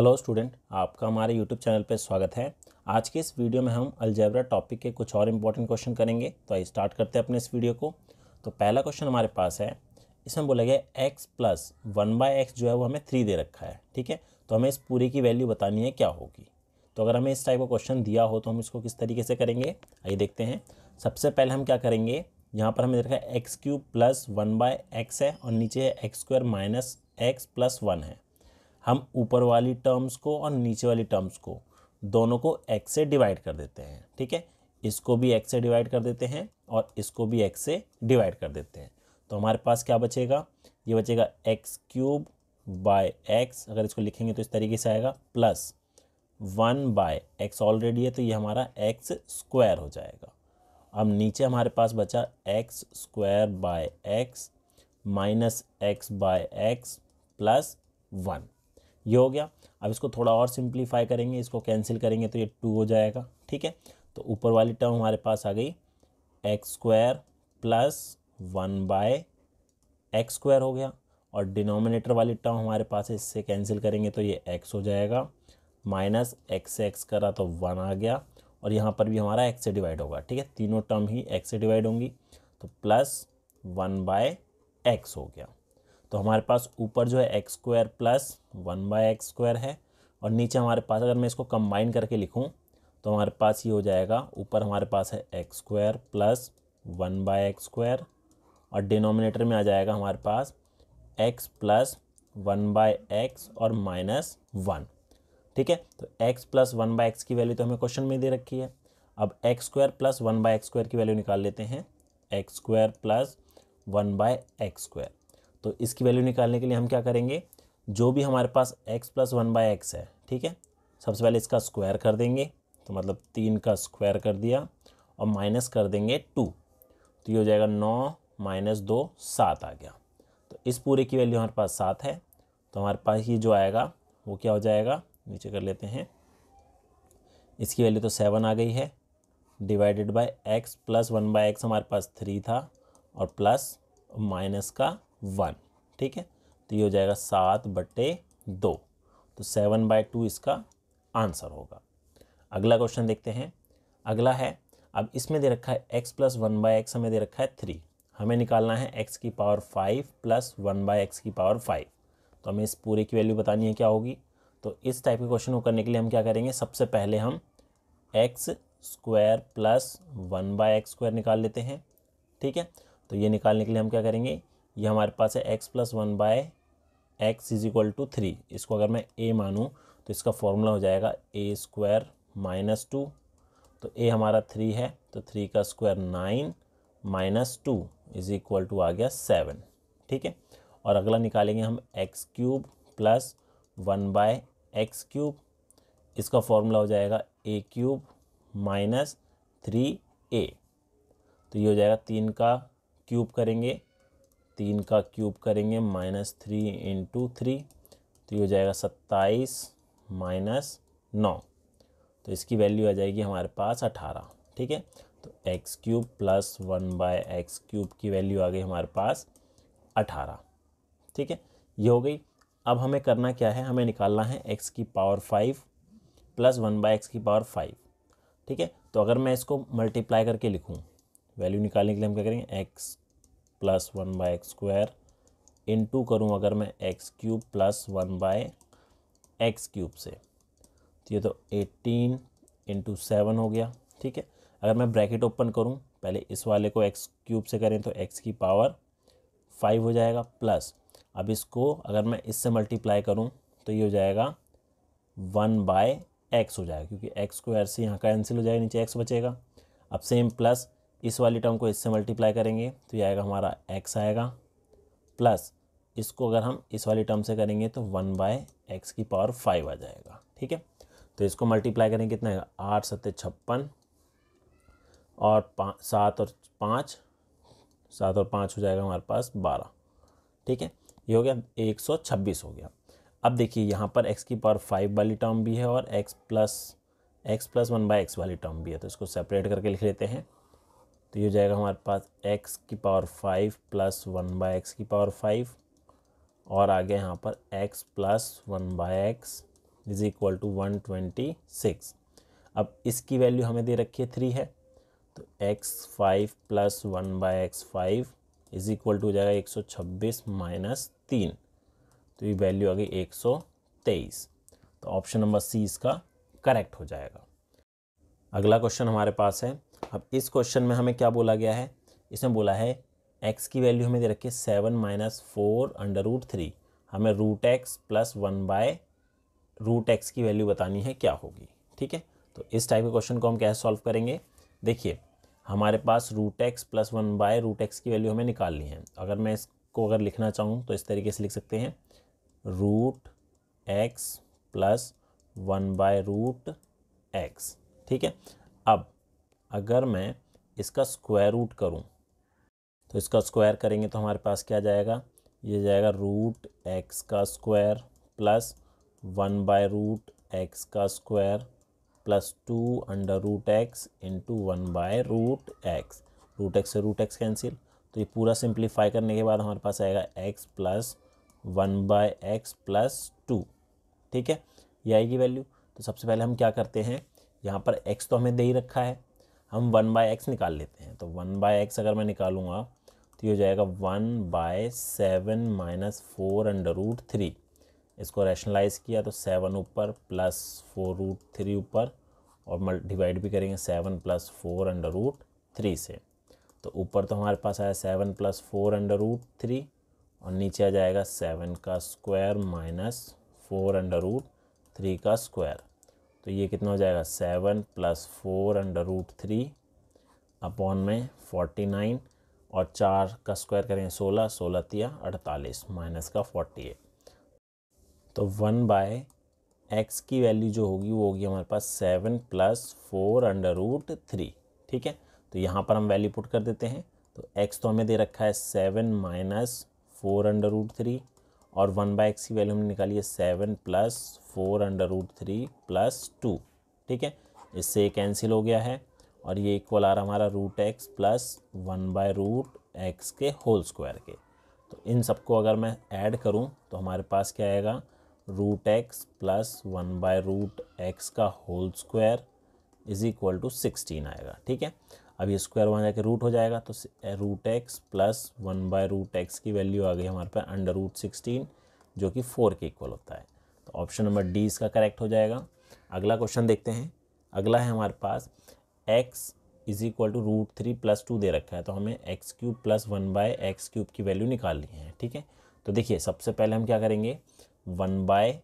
hello student आपका हमारे YouTube channel पर स्वागत है आज के इस वीडियो में हम अलजेब्रा टॉपिक के कुछ और इम्पोर्टेंट क्वेश्चन करेंगे तो आइए स्टार्ट करते हैं अपने इस वीडियो को तो पहला क्वेश्चन हमारे पास है इसमें बोला गया x plus one by x जो है वो हमें थ्री दे रखा है ठीक है तो हमें इस पूरे की वैल्यू बतानी है क्या होगी तो अगर हमें इस टाइप का क्वेश्चन दिया हो तो हम इसको किस तरीके से करेंगे आइए देखते हैं सबसे पहले हम क्या करेंगे यहाँ पर हमें देखा है x cube plus one by x है और नीचे है x square minus x plus one है हम ऊपर वाली टर्म्स को और नीचे वाली टर्म्स को दोनों को एक्स से डिवाइड कर देते हैं ठीक है इसको भी एक से डिवाइड कर देते हैं और इसको भी एक से डिवाइड कर देते हैं तो हमारे पास क्या बचेगा ये बचेगा एक्स क्यूब बाय एक्स अगर इसको लिखेंगे तो इस तरीके से आएगा plus one by x already है तो ये हमारा एक्स स्क्वायर हो जाएगा अब नीचे हमारे पास बचा x square by x minus x by x plus one ये हो गया अब इसको थोड़ा और सिंप्लीफाई करेंगे इसको कैंसिल करेंगे तो ये टू हो जाएगा ठीक है तो ऊपर वाली टर्म हमारे पास आ गई x square plus one by x square हो गया और डिनोमिनेटर वाली टर्म हमारे पास है इससे कैंसिल करेंगे तो ये एक्स हो जाएगा माइनस एक्स से एक्स करा तो वन आ गया और यहाँ पर भी हमारा एक्स से डिवाइड होगा ठीक है तीनों टर्म ही एक्स से डिवाइड होंगी तो प्लस वन बाय एक्स हो गया तो हमारे पास ऊपर जो है x square plus one by x square है और नीचे हमारे पास अगर मैं इसको कंबाइन करके लिखूँ तो हमारे पास ये हो जाएगा ऊपर हमारे पास है x square plus one by x square और डिनोमिनेटर में आ जाएगा हमारे पास x plus one by x और माइनस वन ठीक है तो x plus one by x की वैल्यू तो हमें क्वेश्चन में दे रखी है अब x square plus one by x square की वैल्यू निकाल लेते हैं x square plus one by x square तो इसकी वैल्यू निकालने के लिए हम क्या करेंगे जो भी हमारे पास x plus one by x है ठीक है सबसे पहले इसका स्क्वायर कर देंगे तो मतलब तीन का स्क्वायर कर दिया और माइनस कर देंगे टू तो ये हो जाएगा नौ माइनस दो सात आ गया तो इस पूरे की वैल्यू हमारे पास सात है तो हमारे पास ये जो आएगा वो क्या हो जाएगा नीचे कर लेते हैं इसकी वैल्यू तो सेवन आ गई है divided by x plus one by x हमारे पास थ्री था और प्लस माइनस का वन ठीक है तो ये हो जाएगा सात बटे दो तो सेवन बाय टू इसका आंसर होगा अगला क्वेश्चन देखते हैं अगला है अब इसमें दे रखा है x plus one by x हमें दे रखा है थ्री हमें निकालना है एक्स की power five plus one by x की पावर फाइव तो हमें इस पूरे की वैल्यू बतानी है क्या होगी तो इस टाइप के क्वेश्चन को करने के लिए हम क्या करेंगे सबसे पहले हम x square plus one by x square निकाल लेते हैं ठीक है तो ये निकालने के लिए हम क्या करेंगे ये हमारे पास है x plus one by x is equal to three इसको अगर मैं ए मानूँ तो इसका फॉर्मूला हो जाएगा ए स्क्वायर माइनस टू तो ए हमारा थ्री है तो थ्री का square nine minus two is equal to आ गया सेवन ठीक है और अगला निकालेंगे हम x cube plus one by x cube इसका फॉर्मूला हो जाएगा a cube minus three a तो ये हो जाएगा तीन का क्यूब करेंगे तीन का क्यूब करेंगे माइनस थ्री इंटू थ्री तो ये हो जाएगा सत्ताईस माइनस नौ तो इसकी वैल्यू आ जाएगी हमारे पास अठारह ठीक है तो x cube plus one by x cube की वैल्यू आ गई हमारे पास अठारह ठीक है ये हो गई अब हमें करना क्या है हमें निकालना है एक्स की power five plus one by x की पावर फाइव ठीक है तो अगर मैं इसको मल्टीप्लाई करके लिखूँ वैल्यू निकालने के लिए हम क्या करेंगे x plus one by x square into करूँ अगर मैं x cube plus one by x cube से तो ये तो एटीन इंटू सेवन हो गया ठीक है अगर मैं ब्रैकेट ओपन करूँ पहले इस वाले को एक्स क्यूब से करें तो एक्स की पावर फाइव हो जाएगा प्लस अब इसको अगर मैं इससे मल्टीप्लाई करूँ तो ये हो जाएगा वन बाय एक्स हो जाएगा क्योंकि एक्स स्क्वायर से यहाँ कैंसिल हो जाएगा नीचे एक्स बचेगा अब सेम प्लस इस वाली टर्म को इससे मल्टीप्लाई करेंगे तो ये आएगा हमारा एक्स आएगा प्लस इसको अगर हम इस वाली टर्म से करेंगे तो वन बाय एक्स की पावर फाइव आ जाएगा ठीक है तो इसको मल्टीप्लाई करेंगे कितना आएगा आठ सत्य छप्पन और पाँच सात और पाँच सात और पाँच हो जाएगा हमारे पास बारह ठीक है ये हो गया एक सौ छब्बीस हो गया अब देखिए यहाँ पर एक्स की पावर फाइव वाली टर्म भी है और x plus x plus one by x वाली टर्म भी है तो इसको सेपरेट करके लिख लेते हैं तो ये हो जाएगा हमारे पास एक्स की power five plus one by x की पावर फाइव और आगे यहाँ पर x plus one by x is equal to one twenty six अब इसकी वैल्यू हमें दे रखी है थ्री है तो x five plus one by x five is equal to हो जाएगा एक सौ छब्बीस माइनस तीन तो ये वैल्यू आ गई एक सौ तेईस तो ऑप्शन नंबर सी इसका करेक्ट हो जाएगा अगला क्वेश्चन हमारे पास है अब इस क्वेश्चन में हमें क्या बोला गया है इसमें बोला है एक्स की वैल्यू हमें दे रखी है seven minus four under root three हमें root x plus one by root x की वैल्यू बतानी है क्या होगी ठीक है तो इस टाइप के क्वेश्चन को हम कैसे सॉल्व करेंगे देखिए हमारे पास root x plus one by root x की वैल्यू हमें निकालनी है अगर मैं इसको अगर लिखना चाहूँ तो इस तरीके से लिख सकते हैं root x plus one by root x ठीक है अब अगर मैं इसका स्क्वायर रूट करूं तो इसका स्क्वायर करेंगे तो हमारे पास क्या जाएगा ये जाएगा रूट एक्स का square plus one by root x का square plus two under root x into one by root x root x से रूट एक्स कैंसिल तो ये पूरा सिंप्लीफाई करने के बाद हमारे पास आएगा x plus one by x plus two ठीक है ये आएगी वैल्यू तो सबसे पहले हम क्या करते हैं यहाँ पर एक्स तो हमें दे ही रखा है हम वन बाय एक्स निकाल लेते हैं तो वन बाय एक्स अगर मैं निकालूंगा तो ये हो जाएगा one by seven minus four under root three इसको रैशनलाइज किया तो सेवन ऊपर प्लस फोर रूट थ्री ऊपर और डिवाइड भी करेंगे seven plus four under root three से तो ऊपर तो हमारे पास आया seven plus four under root three और नीचे आ जाएगा सेवन का square minus four under root three का स्क्वायर तो ये कितना हो जाएगा seven plus four under root three upon में फोर्टी नाइन और चार का स्क्वायर करेंगे सोलह सोलह तिया अड़तालीस माइनस का फोर्टी एट तो वन बाय एक्स की वैल्यू जो होगी वो होगी हमारे पास seven plus four under root three ठीक है तो यहाँ पर हम वैल्यू पुट कर देते हैं तो एक्स तो हमें दे रखा है seven minus four under root three और वन बाई एक्स की वैल्यू हमने निकाली है seven plus four under root three plus two ठीक है इससे कैंसिल हो गया है और ये इक्वल आ रहा हमारा root x plus one by root x के होल स्क्वायर के तो इन सबको अगर मैं ऐड करूं तो हमारे पास क्या आएगा root x plus one by root x का whole square is equal to sixteen आएगा ठीक है अब ये स्क्वायर वहाँ जाके रूट हो जाएगा तो root x plus one by root x की वैल्यू आ गई हमारे पास अंडर रूट सिक्सटीन जो कि फोर के इक्वल होता है तो ऑप्शन नंबर डी इसका करेक्ट हो जाएगा अगला क्वेश्चन देखते हैं अगला है हमारे पास x is equal to root three plus two दे रखा है तो हमें x cube plus one by x cube की वैल्यू निकालनी है ठीक है तो देखिए सबसे पहले हम क्या करेंगे वन बाय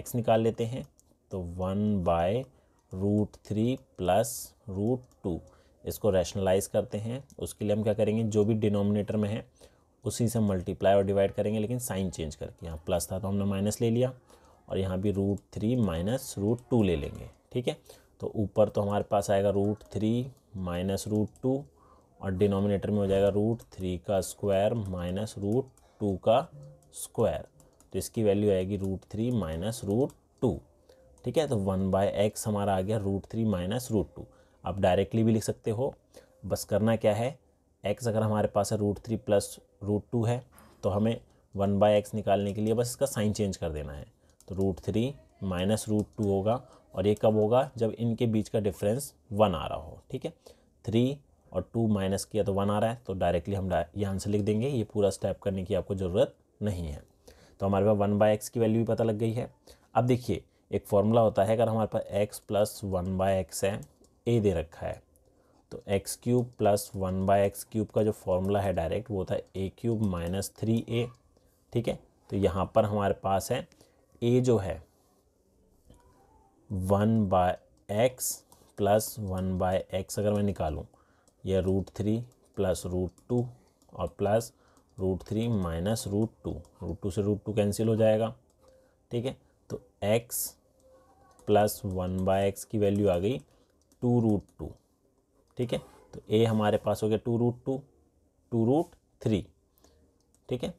एक्स निकाल लेते हैं तो one by root three plus root two इसको रैशनलाइज करते हैं उसके लिए हम क्या करेंगे जो भी डिनोमिनेटर में है उसी से मल्टीप्लाई और डिवाइड करेंगे लेकिन साइन चेंज करके यहाँ प्लस था तो हमने माइनस ले लिया और यहाँ भी root three minus root two ले लेंगे ठीक है तो ऊपर तो हमारे पास आएगा root three minus root two और डिनोमिनेटर में हो जाएगा रूट थ्री का स्क्वायर माइनस रूट टू का स्क्वायर तो इसकी वैल्यू आएगी root three minus root two ठीक है तो वन बाय एक्स हमारा आ गया root three minus root two आप डायरेक्टली भी लिख सकते हो बस करना क्या है एक्स अगर हमारे पास है root three plus root two है तो हमें वन बाई एक्स निकालने के लिए बस इसका साइन चेंज कर देना है तो root three minus root two होगा और ये कब होगा जब इनके बीच का डिफरेंस वन आ रहा हो ठीक है थ्री और टू माइनस किया तो वन आ रहा है तो डायरेक्टली हम ये आंसर लिख देंगे ये पूरा स्टेप करने की आपको ज़रूरत नहीं है तो हमारे पास वन बाई एक्स की वैल्यू भी पता लग गई है अब देखिए एक फॉर्मूला होता है अगर हमारे पास x plus one by x है ए दे रखा है तो x cube plus one by x cube का जो फॉर्मूला है डायरेक्ट वो था a cube minus three a ठीक है तो यहाँ पर हमारे पास है ए जो है one by x plus one by x अगर मैं निकालूँ यह root three plus root two और plus root three minus root two root two से रूट टू कैंसिल हो जाएगा ठीक है तो x plus one by x की वैल्यू आ गई टू रूट टू ठीक है तो ए हमारे पास हो गया two root two two root three ठीक है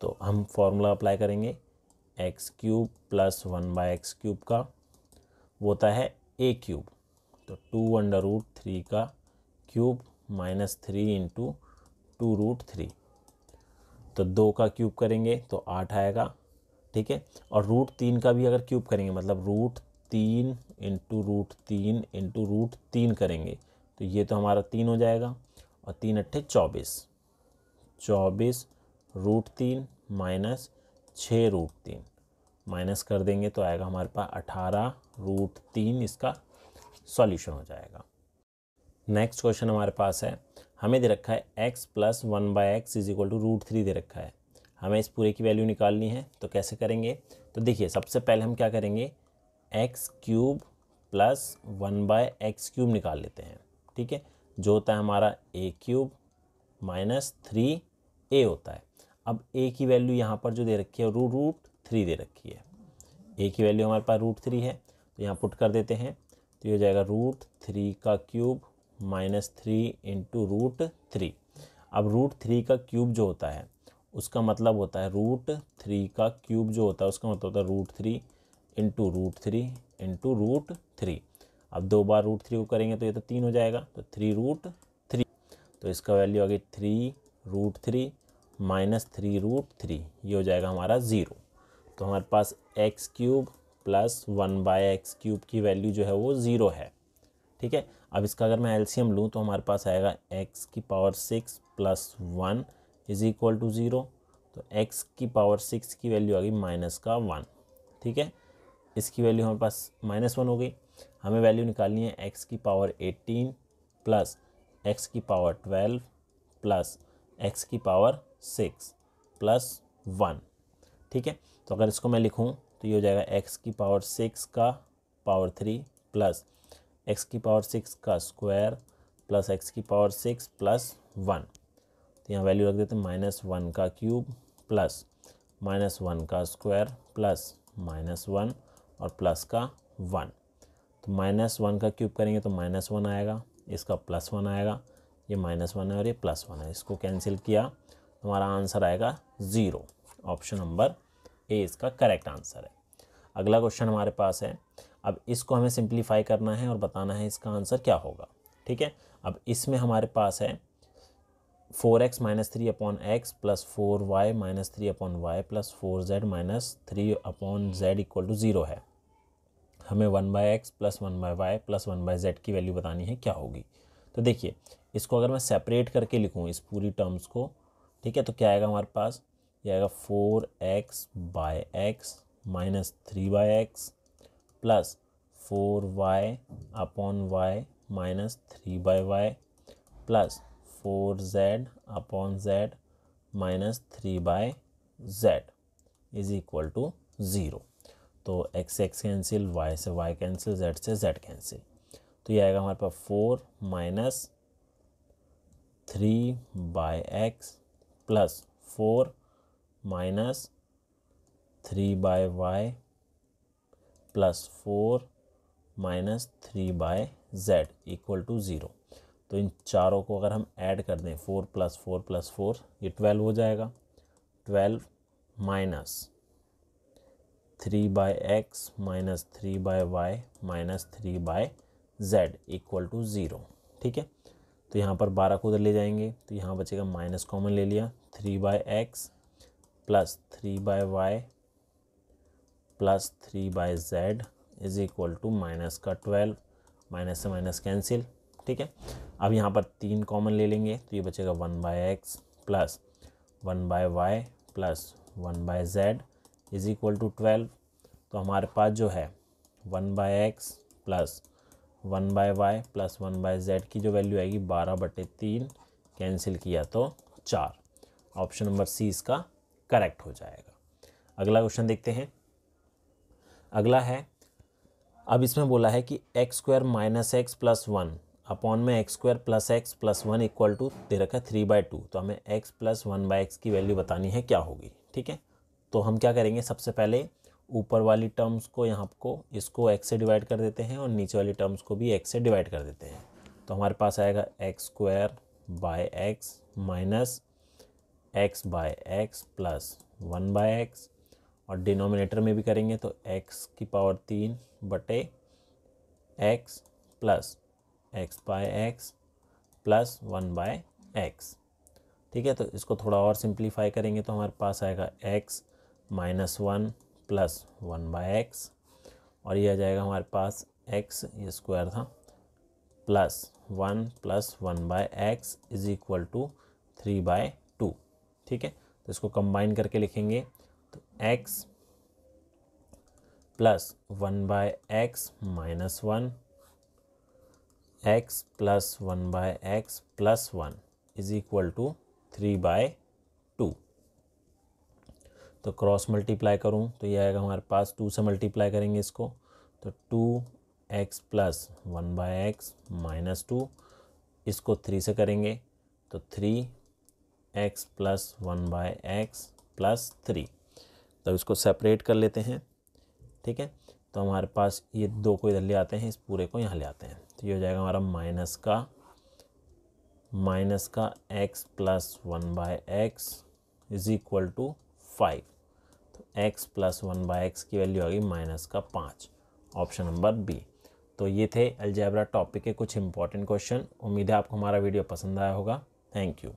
तो हम फॉर्मूला अप्लाई करेंगे x cube plus one by x cube का वो होता है ए क्यूब तो टू अंडर रूट थ्री का cube minus three into two root three तो दो का क्यूब करेंगे तो आठ आएगा ठीक है और रूट तीन का भी अगर क्यूब करेंगे मतलब रूट तीन इंटू रूट तीन इंटू रूट तीन करेंगे तो ये तो हमारा तीन हो जाएगा और तीन अट्ठे चौबीस चौबीस रूट तीन माइनस छः रूट तीन माइनस कर देंगे तो आएगा हमारे पास अठारह रूट तीन इसका सॉल्यूशन हो जाएगा नेक्स्ट क्वेश्चन हमारे पास है हमें दे रखा है x plus one by x is equal to root three दे रखा है हमें इस पूरे की वैल्यू निकालनी है तो कैसे करेंगे तो देखिए सबसे पहले हम क्या करेंगे x cube plus one by x cube निकाल लेते हैं ठीक है जो होता है हमारा a cube minus three a होता है अब ए की वैल्यू यहाँ पर जो दे रखी है रू रूट थ्री दे रखी है ए की वैल्यू हमारे पास रूट थ्री है तो यहाँ पुट कर देते हैं तो ये हो जाएगा रूट थ्री का cube minus three into root three अब रूट थ्री का क्यूब जो होता है उसका मतलब होता है रूट थ्री का क्यूब जो होता है उसका मतलब होता है root three into root three into root three अब दो बार रूट थ्री को करेंगे तो ये तो तीन हो जाएगा तो थ्री रूट थ्री तो इसका वैल्यू आ गई three root three minus three root three ये हो जाएगा हमारा ज़ीरो तो हमारे पास x cube plus one by x cube की वैल्यू जो है वो ज़ीरो है ठीक है अब इसका अगर मैं एलसीएम लूँ तो हमारे पास आएगा एक्स की power six plus one is equal to zero तो एक्स की पावर सिक्स की वैल्यू आ गई माइनस का वन ठीक है इसकी वैल्यू हमारे पास माइनस वन हो गई हमें वैल्यू निकालनी है एक्स की पावर एटीन प्लस एक्स की पावर ट्वेल्व प्लस एक्स की पावर सिक्स प्लस वन ठीक है तो अगर इसको मैं लिखूँ तो ये हो जाएगा एक्स की पावर सिक्स का पावर थ्री प्लस एक्स की पावर सिक्स का स्क्वायर प्लस एक्स की पावर सिक्स प्लस वन तो यहाँ वैल्यू रख देते हैं माइनस वन का क्यूब प्लस माइनस वन का स्क्वायर प्लस माइनस वन और प्लस का वन तो माइनस वन का क्यूब करेंगे तो माइनस वन आएगा इसका प्लस वन आएगा ये माइनस वन है और ये प्लस वन है इसको कैंसिल किया हमारा आंसर आएगा ज़ीरो ऑप्शन नंबर ए इसका करेक्ट आंसर है अगला क्वेश्चन हमारे पास है अब इसको हमें सिंप्लीफाई करना है और बताना है इसका आंसर क्या होगा ठीक है अब इसमें हमारे पास है four x minus three upon x plus four y minus three upon y plus four z minus three upon z equal to zero है हमें one by x plus one by y plus one by z की value बतानी है क्या होगी तो देखिए इसको अगर मैं सेपरेट करके लिखूँ इस पूरी टर्म्स को ठीक है तो क्या आएगा हमारे पास ये आएगा four x by x minus three by x plus four y upon y minus three by y plus four z upon z minus three by z is equal to zero तो एक्स से x cancel y से y cancel z से z cancel तो ये आएगा हमारे पास four minus three by x plus four minus three by y plus four minus three by z equal to zero तो इन चारों को अगर हम ऐड कर दें four plus four plus four ये ट्वेल्व हो जाएगा twelve minus three by x minus three by y minus three by z equal to zero ठीक है तो यहाँ पर बारह को उधर ले जाएंगे तो यहाँ बचेगा माइनस कॉमन ले लिया three by x plus three by y plus three by z is equal to minus का ट्वेल्व माइनस से माइनस कैंसिल ठीक है अब यहाँ पर तीन कॉमन ले लेंगे तो ये बचेगा one by x plus one by y plus one by z is equal to twelve तो हमारे पास जो है one by x plus one by y plus one by z की जो वैल्यू आएगी बारह बटे तीन कैंसिल किया तो चार ऑप्शन नंबर सी इसका करेक्ट हो जाएगा अगला क्वेश्चन देखते हैं अगला है अब इसमें बोला है कि x square minus x plus one upon में x square plus x plus one equal to दे रखा है थ्री बाय टू तो हमें x plus one by x की वैल्यू बतानी है क्या होगी ठीक है तो हम क्या करेंगे सबसे पहले ऊपर वाली टर्म्स को यहाँ को इसको एक्स से डिवाइड कर देते हैं और नीचे वाली टर्म्स को भी एक्स से डिवाइड कर देते हैं तो हमारे पास आएगा x square by x minus x by x plus one by x और डिनोमिनेटर में भी करेंगे तो एक्स की पावर तीन बटे x plus x by x plus one by x ठीक है तो इसको थोड़ा और सिंप्लीफाई करेंगे तो हमारे पास आएगा x minus one plus one by x और ये आ जाएगा हमारे पास एक्स ये स्क्वायर था plus one plus one by x is equal to three by two ठीक है तो इसको कंबाइन करके लिखेंगे तो x plus one by x minus one x plus one by x plus one is equal to three by तो cross multiply करूँ तो ये आएगा हमारे पास टू से मल्टीप्लाई करेंगे इसको तो two x plus one by x minus two इसको थ्री से करेंगे तो three x plus one by x plus three तो इसको सेपरेट कर लेते हैं ठीक है तो हमारे पास ये दो को इधर ले आते हैं इस पूरे को यहाँ ले आते हैं तो ये हो जाएगा हमारा माइनस का माइनस का x plus one by x is equal to five x plus one by x की वैल्यू आ गई माइनस का पाँच ऑप्शन नंबर बी तो ये थे अल्जैबरा टॉपिक के कुछ इंपॉर्टेंट क्वेश्चन उम्मीद है आपको हमारा वीडियो पसंद आया होगा थैंक यू